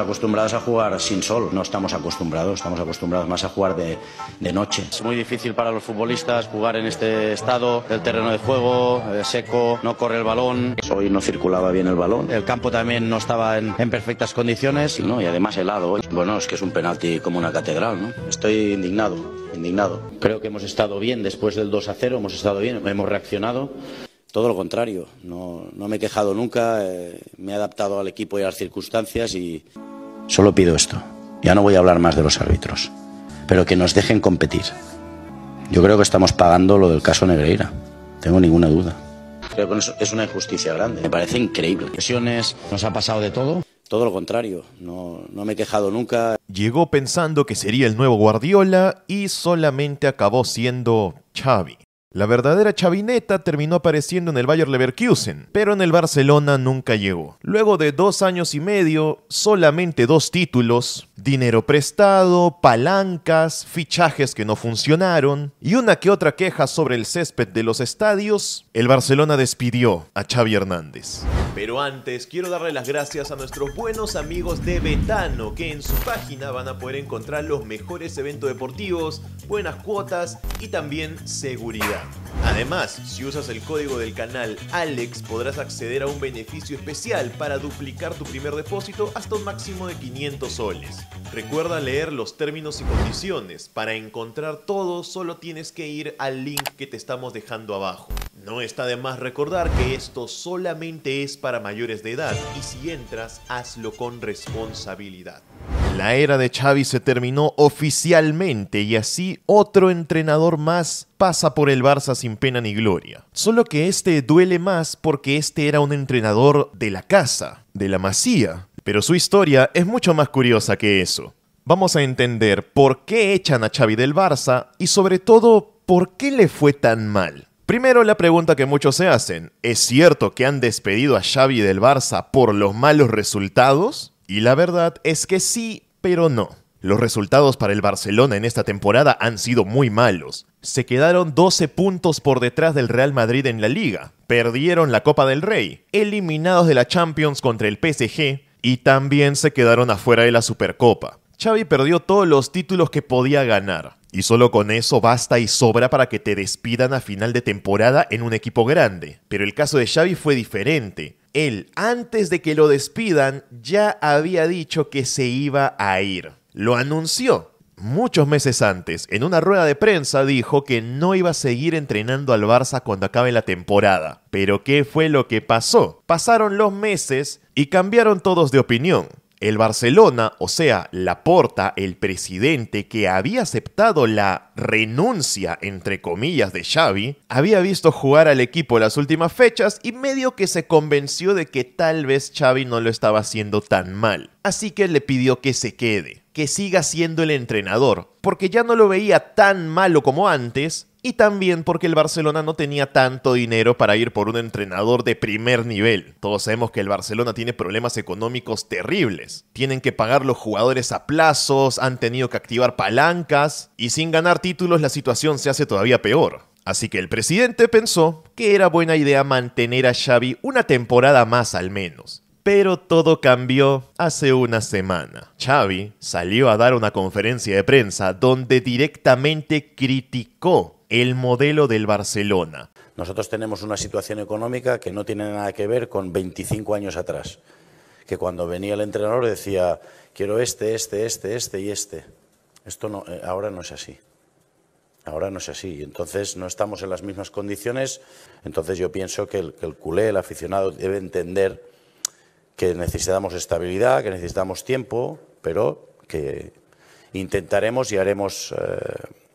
acostumbrados a jugar sin sol, no estamos acostumbrados, estamos acostumbrados más a jugar de, de noche. Es muy difícil para los futbolistas jugar en este estado, el terreno de juego, eh, seco, no corre el balón. Hoy no circulaba bien el balón. El campo también no estaba en, perfectas condiciones. ¿no? Y además helado. Bueno, es que es un penalti como una catedral, ¿no? Estoy indignado, indignado. Creo que hemos estado bien después del 2 a 0, hemos estado bien, hemos reaccionado. Todo lo contrario, no, no me he quejado nunca, eh, me he adaptado al equipo y a las circunstancias y Solo pido esto. Ya no voy a hablar más de los árbitros, pero que nos dejen competir. Yo creo que estamos pagando lo del caso Negreira, tengo ninguna duda. Creo que es una injusticia grande, me parece increíble. nos ha pasado de todo. Todo lo contrario, no, no me he quejado nunca. Llegó pensando que sería el nuevo Guardiola y solamente acabó siendo Xavi. La verdadera chavineta terminó apareciendo en el Bayer Leverkusen, pero en el Barcelona nunca llegó. Luego de dos años y medio, solamente dos títulos, dinero prestado, palancas, fichajes que no funcionaron y una que otra queja sobre el césped de los estadios, el Barcelona despidió a Xavi Hernández. Pero antes quiero darle las gracias a nuestros buenos amigos de Betano que en su página van a poder encontrar los mejores eventos deportivos, buenas cuotas y también seguridad. Además, si usas el código del canal Alex podrás acceder a un beneficio especial para duplicar tu primer depósito hasta un máximo de 500 soles. Recuerda leer los términos y condiciones. Para encontrar todo solo tienes que ir al link que te estamos dejando abajo. No está de más recordar que esto solamente es para mayores de edad y si entras, hazlo con responsabilidad. La era de Xavi se terminó oficialmente y así otro entrenador más pasa por el Barça sin pena ni gloria. Solo que este duele más porque este era un entrenador de la casa, de la masía. Pero su historia es mucho más curiosa que eso. Vamos a entender por qué echan a Xavi del Barça y sobre todo por qué le fue tan mal. Primero la pregunta que muchos se hacen, ¿es cierto que han despedido a Xavi del Barça por los malos resultados? Y la verdad es que sí, pero no. Los resultados para el Barcelona en esta temporada han sido muy malos. Se quedaron 12 puntos por detrás del Real Madrid en la liga, perdieron la Copa del Rey, eliminados de la Champions contra el PSG y también se quedaron afuera de la Supercopa. Xavi perdió todos los títulos que podía ganar y solo con eso basta y sobra para que te despidan a final de temporada en un equipo grande. Pero el caso de Xavi fue diferente él, antes de que lo despidan, ya había dicho que se iba a ir. Lo anunció. Muchos meses antes, en una rueda de prensa dijo que no iba a seguir entrenando al Barça cuando acabe la temporada. Pero ¿qué fue lo que pasó? Pasaron los meses y cambiaron todos de opinión. El Barcelona, o sea, Laporta, el presidente que había aceptado la renuncia, entre comillas, de Xavi, había visto jugar al equipo las últimas fechas y medio que se convenció de que tal vez Xavi no lo estaba haciendo tan mal. Así que le pidió que se quede, que siga siendo el entrenador, porque ya no lo veía tan malo como antes, y también porque el Barcelona no tenía tanto dinero para ir por un entrenador de primer nivel. Todos sabemos que el Barcelona tiene problemas económicos terribles. Tienen que pagar los jugadores a plazos, han tenido que activar palancas y sin ganar títulos la situación se hace todavía peor. Así que el presidente pensó que era buena idea mantener a Xavi una temporada más al menos. Pero todo cambió hace una semana. Xavi salió a dar una conferencia de prensa donde directamente criticó el modelo del Barcelona. Nosotros tenemos una situación económica que no tiene nada que ver con 25 años atrás, que cuando venía el entrenador decía, quiero este, este, este, este y este. Esto no, eh, ahora no es así. Ahora no es así. Entonces no estamos en las mismas condiciones. Entonces yo pienso que el, culé, el aficionado, debe entender que necesitamos estabilidad, que necesitamos tiempo, pero que intentaremos y haremos... Eh,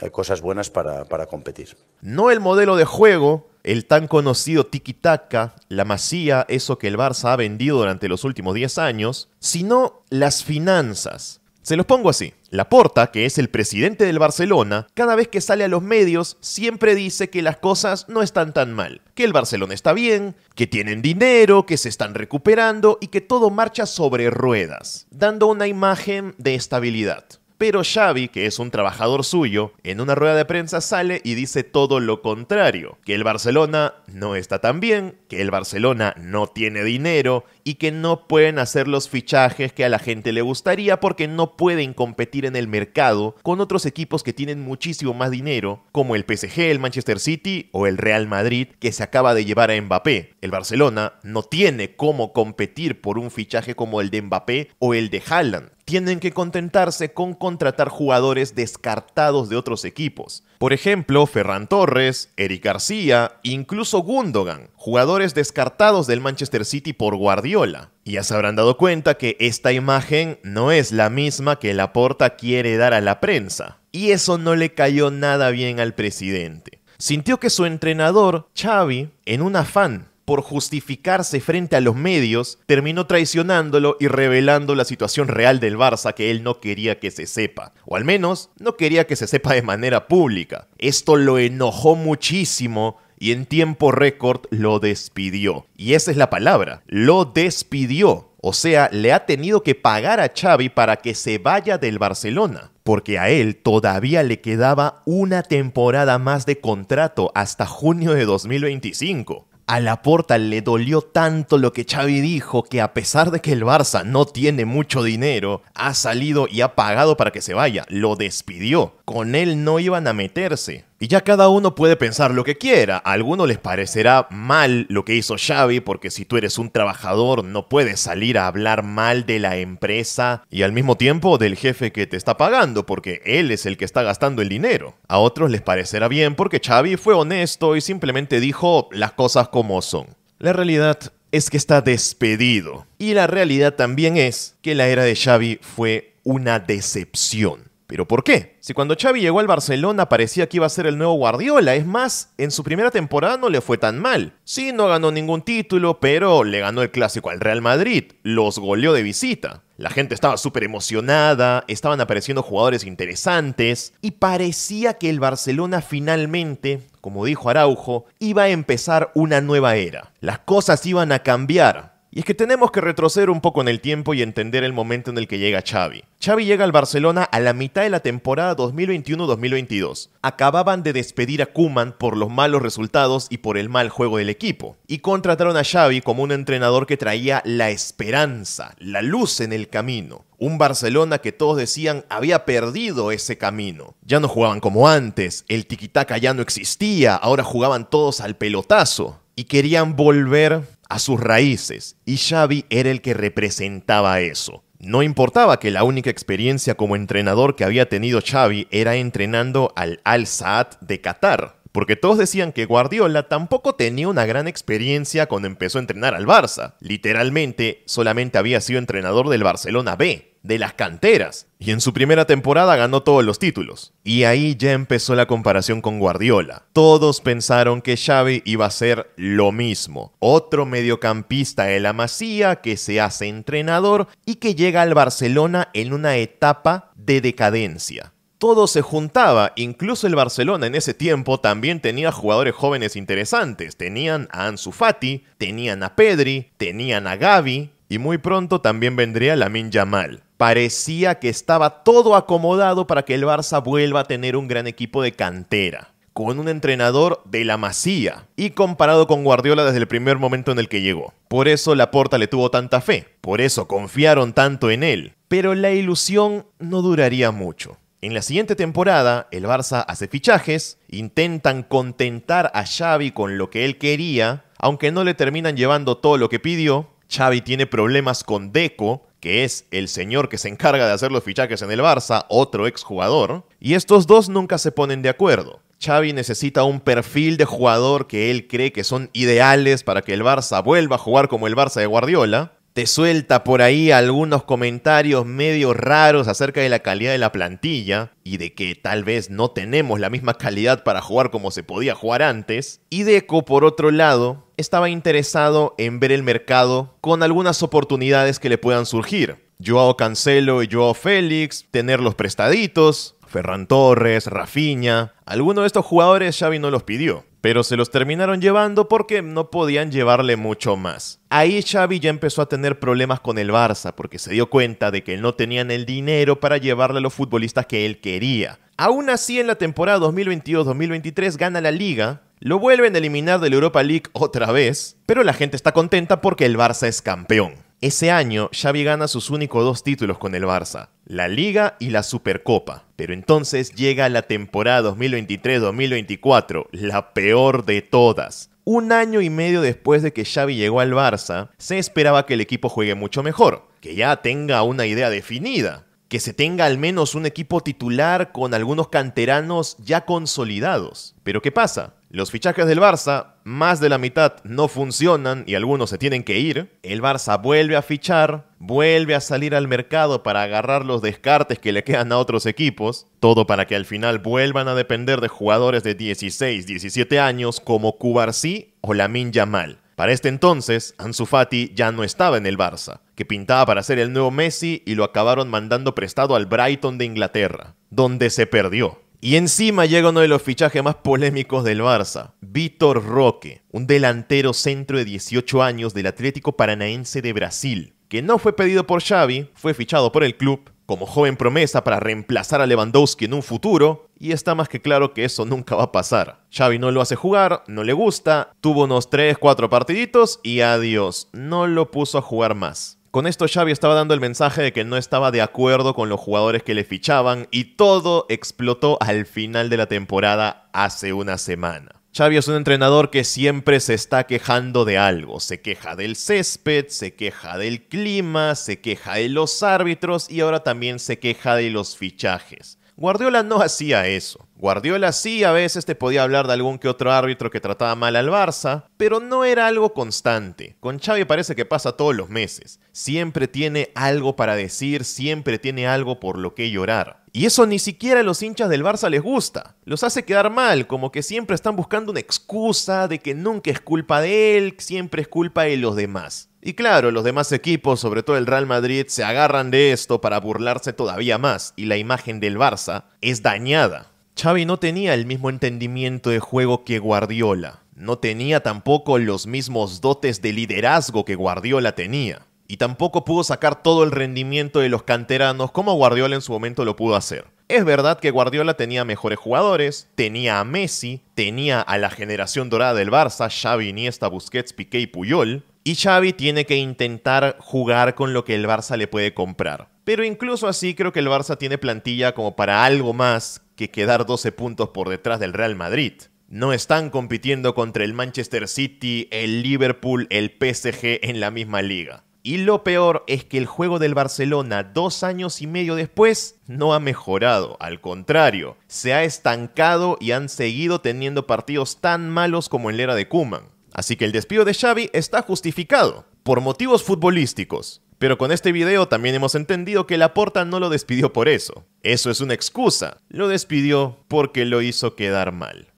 hay cosas buenas para, para competir. No el modelo de juego, el tan conocido tiki-taka, la masía, eso que el Barça ha vendido durante los últimos 10 años, sino las finanzas. Se los pongo así. Laporta, que es el presidente del Barcelona, cada vez que sale a los medios siempre dice que las cosas no están tan mal, que el Barcelona está bien, que tienen dinero, que se están recuperando y que todo marcha sobre ruedas, dando una imagen de estabilidad. Pero Xavi, que es un trabajador suyo, en una rueda de prensa sale y dice todo lo contrario, que el Barcelona no está tan bien, que el Barcelona no tiene dinero y que no pueden hacer los fichajes que a la gente le gustaría porque no pueden competir en el mercado con otros equipos que tienen muchísimo más dinero, como el PSG, el Manchester City o el Real Madrid que se acaba de llevar a Mbappé. El Barcelona no tiene cómo competir por un fichaje como el de Mbappé o el de Haaland tienen que contentarse con contratar jugadores descartados de otros equipos. Por ejemplo, Ferran Torres, Eric García, incluso Gundogan, jugadores descartados del Manchester City por Guardiola. Y ya se habrán dado cuenta que esta imagen no es la misma que Laporta quiere dar a la prensa. Y eso no le cayó nada bien al presidente. Sintió que su entrenador, Xavi, en un afán por justificarse frente a los medios, terminó traicionándolo y revelando la situación real del Barça que él no quería que se sepa, o al menos no quería que se sepa de manera pública. Esto lo enojó muchísimo y en tiempo récord lo despidió. Y esa es la palabra, lo despidió. O sea, le ha tenido que pagar a Xavi para que se vaya del Barcelona, porque a él todavía le quedaba una temporada más de contrato hasta junio de 2025. A Laporta le dolió tanto lo que Xavi dijo que a pesar de que el Barça no tiene mucho dinero, ha salido y ha pagado para que se vaya, lo despidió. Con él no iban a meterse. Y ya cada uno puede pensar lo que quiera. A algunos les parecerá mal lo que hizo Xavi, porque si tú eres un trabajador no puedes salir a hablar mal de la empresa y al mismo tiempo del jefe que te está pagando, porque él es el que está gastando el dinero. A otros les parecerá bien porque Xavi fue honesto y simplemente dijo las cosas como son. La realidad es que está despedido. Y la realidad también es que la era de Xavi fue una decepción. ¿Pero por qué? Si cuando Xavi llegó al Barcelona parecía que iba a ser el nuevo Guardiola, es más, en su primera temporada no le fue tan mal. Sí, no ganó ningún título, pero le ganó el clásico al Real Madrid, los goleó de visita. La gente estaba súper emocionada, estaban apareciendo jugadores interesantes y parecía que el Barcelona finalmente, como dijo Araujo, iba a empezar una nueva era. Las cosas iban a cambiar y es que tenemos que retroceder un poco en el tiempo y entender el momento en el que llega Xavi. Xavi llega al Barcelona a la mitad de la temporada 2021-2022. Acababan de despedir a Kuman por los malos resultados y por el mal juego del equipo. Y contrataron a Xavi como un entrenador que traía la esperanza, la luz en el camino. Un Barcelona que todos decían había perdido ese camino. Ya no jugaban como antes, el tiquitaca ya no existía, ahora jugaban todos al pelotazo. Y querían volver a sus raíces y Xavi era el que representaba eso. No importaba que la única experiencia como entrenador que había tenido Xavi era entrenando al Al Saad de Qatar, porque todos decían que Guardiola tampoco tenía una gran experiencia cuando empezó a entrenar al Barça. Literalmente, solamente había sido entrenador del Barcelona B de las canteras. Y en su primera temporada ganó todos los títulos. Y ahí ya empezó la comparación con Guardiola. Todos pensaron que Xavi iba a ser lo mismo. Otro mediocampista de la Masía que se hace entrenador y que llega al Barcelona en una etapa de decadencia todo se juntaba, incluso el Barcelona en ese tiempo también tenía jugadores jóvenes interesantes, tenían a Ansu Fati, tenían a Pedri, tenían a Gavi y muy pronto también vendría Lamin Yamal parecía que estaba todo acomodado para que el Barça vuelva a tener un gran equipo de cantera, con un entrenador de la masía y comparado con Guardiola desde el primer momento en el que llegó. Por eso Laporta le tuvo tanta fe, por eso confiaron tanto en él, pero la ilusión no duraría mucho. En la siguiente temporada, el Barça hace fichajes, intentan contentar a Xavi con lo que él quería, aunque no le terminan llevando todo lo que pidió. Xavi tiene problemas con Deco, que es el señor que se encarga de hacer los fichajes en el Barça, otro exjugador, y estos dos nunca se ponen de acuerdo. Xavi necesita un perfil de jugador que él cree que son ideales para que el Barça vuelva a jugar como el Barça de Guardiola, suelta por ahí algunos comentarios medio raros acerca de la calidad de la plantilla y de que tal vez no tenemos la misma calidad para jugar como se podía jugar antes. Y Deco, por otro lado, estaba interesado en ver el mercado con algunas oportunidades que le puedan surgir. Joao Cancelo y Joao Félix, tenerlos prestaditos, Ferran Torres, Rafinha. Alguno de estos jugadores Xavi no los pidió, pero se los terminaron llevando porque no podían llevarle mucho más. Ahí Xavi ya empezó a tener problemas con el Barça porque se dio cuenta de que no tenían el dinero para llevarle a los futbolistas que él quería. Aún así, en la temporada 2022-2023 gana la liga, lo vuelven a eliminar de la Europa League otra vez, pero la gente está contenta porque el Barça es campeón. Ese año, Xavi gana sus únicos dos títulos con el Barça, la Liga y la Supercopa. Pero entonces llega la temporada 2023-2024, la peor de todas. Un año y medio después de que Xavi llegó al Barça, se esperaba que el equipo juegue mucho mejor, que ya tenga una idea definida, que se tenga al menos un equipo titular con algunos canteranos ya consolidados. Pero ¿qué pasa? Los fichajes del Barça más de la mitad no funcionan y algunos se tienen que ir, el Barça vuelve a fichar, vuelve a salir al mercado para agarrar los descartes que le quedan a otros equipos, todo para que al final vuelvan a depender de jugadores de 16, 17 años como Cubarsí o Lamin Yamal. Para este entonces, Ansu Fati ya no estaba en el Barça, que pintaba para ser el nuevo Messi y lo acabaron mandando prestado al Brighton de Inglaterra, donde se perdió. Y encima llega uno de los fichajes más polémicos del Barça, Víctor Roque, un delantero centro de 18 años del Atlético Paranaense de Brasil, que no fue pedido por Xavi, fue fichado por el club como joven promesa para reemplazar a Lewandowski en un futuro, y está más que claro que eso nunca va a pasar. Xavi no lo hace jugar, no le gusta, tuvo unos 3-4 partiditos y adiós, no lo puso a jugar más. Con esto Xavi estaba dando el mensaje de que no estaba de acuerdo con los jugadores que le fichaban y todo explotó al final de la temporada hace una semana. Xavi es un entrenador que siempre se está quejando de algo. Se queja del césped, se queja del clima, se queja de los árbitros y ahora también se queja de los fichajes. Guardiola no hacía eso. Guardiola sí a veces te podía hablar de algún que otro árbitro que trataba mal al Barça, pero no era algo constante. Con Xavi parece que pasa todos los meses. Siempre tiene algo para decir, siempre tiene algo por lo que llorar. Y eso ni siquiera a los hinchas del Barça les gusta. Los hace quedar mal, como que siempre están buscando una excusa de que nunca es culpa de él, siempre es culpa de los demás. Y claro, los demás equipos, sobre todo el Real Madrid, se agarran de esto para burlarse todavía más y la imagen del Barça es dañada. Xavi no tenía el mismo entendimiento de juego que Guardiola, no tenía tampoco los mismos dotes de liderazgo que Guardiola tenía, y tampoco pudo sacar todo el rendimiento de los canteranos como Guardiola en su momento lo pudo hacer. Es verdad que Guardiola tenía mejores jugadores, tenía a Messi, tenía a la generación dorada del Barça, Xavi, Iniesta, Busquets, Piqué y Puyol, y Xavi tiene que intentar jugar con lo que el Barça le puede comprar. Pero incluso así creo que el Barça tiene plantilla como para algo más que quedar 12 puntos por detrás del Real Madrid. No están compitiendo contra el Manchester City, el Liverpool, el PSG en la misma liga. Y lo peor es que el juego del Barcelona dos años y medio después no ha mejorado, al contrario, se ha estancado y han seguido teniendo partidos tan malos como en la era de Kuman. Así que el despido de Xavi está justificado, por motivos futbolísticos. Pero con este video también hemos entendido que Laporta no lo despidió por eso. Eso es una excusa. Lo despidió porque lo hizo quedar mal.